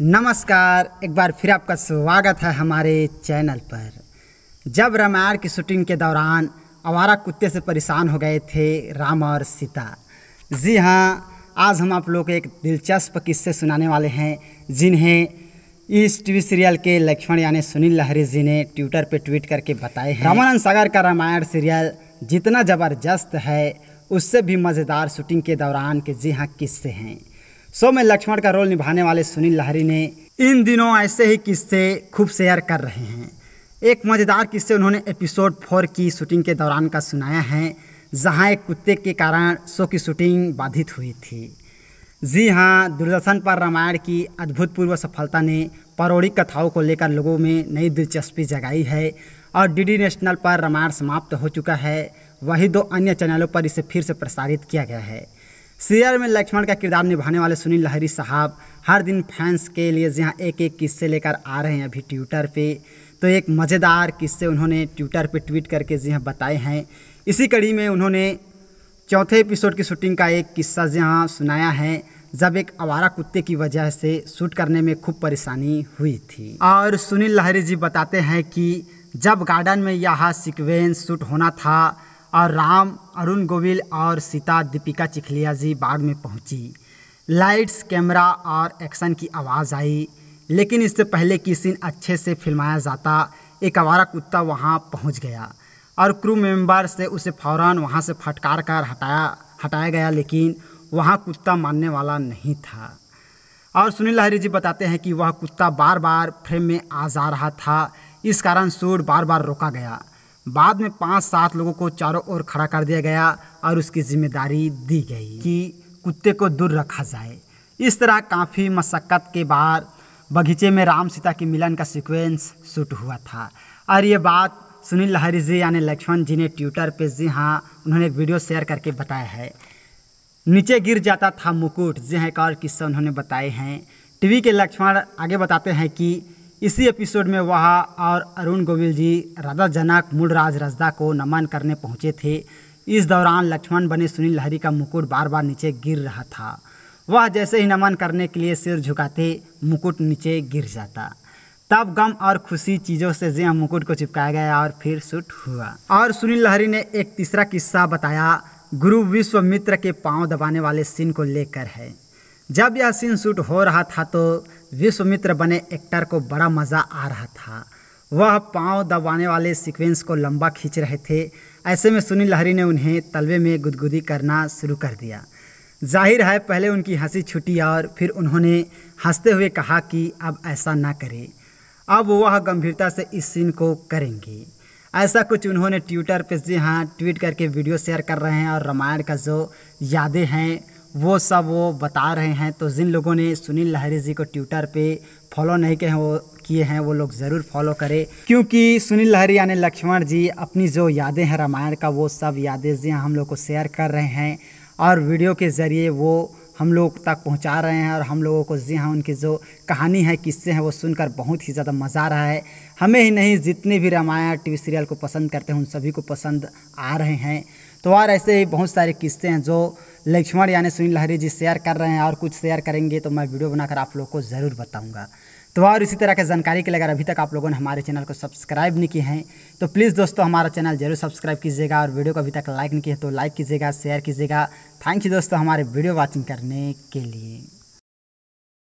नमस्कार एक बार फिर आपका स्वागत है हमारे चैनल पर जब रामायण की शूटिंग के दौरान आवारा कुत्ते से परेशान हो गए थे राम और सीता जी हाँ आज हम आप लोग एक दिलचस्प किस्से सुनाने वाले हैं जिन्हें इस टीवी सीरियल के लक्ष्मण यानी सुनील लहरी जी ने ट्विटर पर ट्वीट करके बताए हैं रामानंद सागर का रामायण सीरियल जितना ज़बरदस्त है उससे भी मज़ेदार शूटिंग के दौरान के जी हाँ किस्से हैं शो में लक्ष्मण का रोल निभाने वाले सुनील लहरी ने इन दिनों ऐसे ही किस्से खूब शेयर कर रहे हैं एक मज़ेदार किस्से उन्होंने एपिसोड फोर की शूटिंग के दौरान का सुनाया है जहाँ एक कुत्ते के कारण शो की शूटिंग बाधित हुई थी जी हाँ दूरदर्शन पर रामायण की अद्भुतपूर्व सफलता ने पौराणिक कथाओं को लेकर लोगों में नई दिलचस्पी जगाई है और डीडी नेशनल पर रामायण समाप्त हो चुका है वही दो अन्य चैनलों पर इसे फिर से प्रसारित किया गया है सीरियल में लक्ष्मण का किरदार निभाने वाले सुनील लहरी साहब हर दिन फैंस के लिए जहाँ एक एक किस्से लेकर आ रहे हैं अभी ट्विटर पे तो एक मज़ेदार किस्से उन्होंने ट्विटर पे ट्वीट करके जी हाँ, बताए हैं इसी कड़ी में उन्होंने चौथे एपिसोड की शूटिंग का एक किस्सा जहाँ सुनाया है जब एक आवारा कुत्ते की वजह से शूट करने में खूब परेशानी हुई थी और सुनील लहरी जी बताते हैं कि जब गार्डन में यह सिक्वेंस शूट होना था और राम अरुण गोविल और सीता दीपिका चिखलिया जी बाग में पहुंची लाइट्स कैमरा और एक्शन की आवाज़ आई लेकिन इससे पहले कि सीन अच्छे से फिल्माया जाता एक आवारा कुत्ता वहाँ पहुँच गया और क्रू मेंबर से उसे फौरन वहाँ से फटकार कर हटाया हटाया गया लेकिन वहाँ कुत्ता मानने वाला नहीं था और सुनील लहरी जी बताते हैं कि वह कुत्ता बार बार फ्रेम में आ जा रहा था इस कारण शूट बार बार रोका गया बाद में पाँच सात लोगों को चारों ओर खड़ा कर दिया गया और उसकी जिम्मेदारी दी गई कि कुत्ते को दूर रखा जाए इस तरह काफ़ी मशक्क़त के बाद बगीचे में राम सीता के मिलन का सीक्वेंस शूट हुआ था और ये बात सुनील लहरी जी यानी लक्ष्मण जी ने ट्विटर पे जी हाँ उन्होंने एक वीडियो शेयर करके बताया है नीचे गिर जाता था मुकुट जी हाँ एक और किस्सा उन्होंने बताए हैं टीवी के लक्ष्मण आगे बताते हैं कि इसी एपिसोड में वह और अरुण गोविल जी राजा जनक मूलराज रजदा को नमन करने पहुँचे थे इस दौरान लक्ष्मण बने सुनील लहरी का मुकुट बार बार नीचे गिर रहा था वह जैसे ही नमन करने के लिए सिर झुकाते मुकुट नीचे गिर जाता तब गम और खुशी चीज़ों से जिया मुकुट को चिपकाया गया और फिर शूट हुआ और सुनील लहरी ने एक तीसरा किस्सा बताया गुरु विश्वमित्र के पांव दबाने वाले सीन को लेकर है जब यह सीन शूट हो रहा था तो विश्वमित्र बने एक्टर को बड़ा मज़ा आ रहा था वह पांव दबाने वाले सीक्वेंस को लंबा खींच रहे थे ऐसे में सुनील लहरी ने उन्हें तलवे में गुदगुदी करना शुरू कर दिया जाहिर है पहले उनकी हंसी छुटी और फिर उन्होंने हंसते हुए कहा कि अब ऐसा ना करें अब वह गंभीरता से इस सीन को करेंगे ऐसा कुछ उन्होंने ट्विटर पर जी हाँ ट्वीट करके वीडियो शेयर कर रहे हैं और रामायण का जो यादें हैं वो सब वो बता रहे हैं तो जिन लोगों ने सुनील लहरी जी को ट्विटर पे फॉलो नहीं किए वो किए हैं वो लोग ज़रूर फॉलो करें क्योंकि सुनील लहरी यानी लक्ष्मण जी अपनी जो यादें हैं रामायण का वो सब यादें जी हम लोग को शेयर कर रहे हैं और वीडियो के ज़रिए वो हम लोग तक पहुंचा रहे हैं और हम लोगों को जी हाँ उनकी जो कहानी है किस्से हैं वो सुनकर बहुत ही ज़्यादा मज़ा आ रहा है हमें ही नहीं जितने भी रामायण टीवी सीरियल को पसंद करते हैं उन सभी को पसंद आ रहे हैं तो और ऐसे ही बहुत सारे किस्से हैं जो लक्ष्मण यानी सुनील लहरी जी शेयर कर रहे हैं और कुछ शेयर करेंगे तो मैं वीडियो बनाकर आप लोग को ज़रूर बताऊँगा तो और इसी तरह के जानकारी के लिए अगर अभी तक आप लोगों ने हमारे चैनल को सब्सक्राइब नहीं किए हैं तो प्लीज़ दोस्तों हमारा चैनल जरूर सब्सक्राइब कीजिएगा और वीडियो को अभी तक लाइक नहीं किया तो लाइक कीजिएगा शेयर कीजिएगा थैंक यू दोस्तों हमारे वीडियो वॉचिंग करने के लिए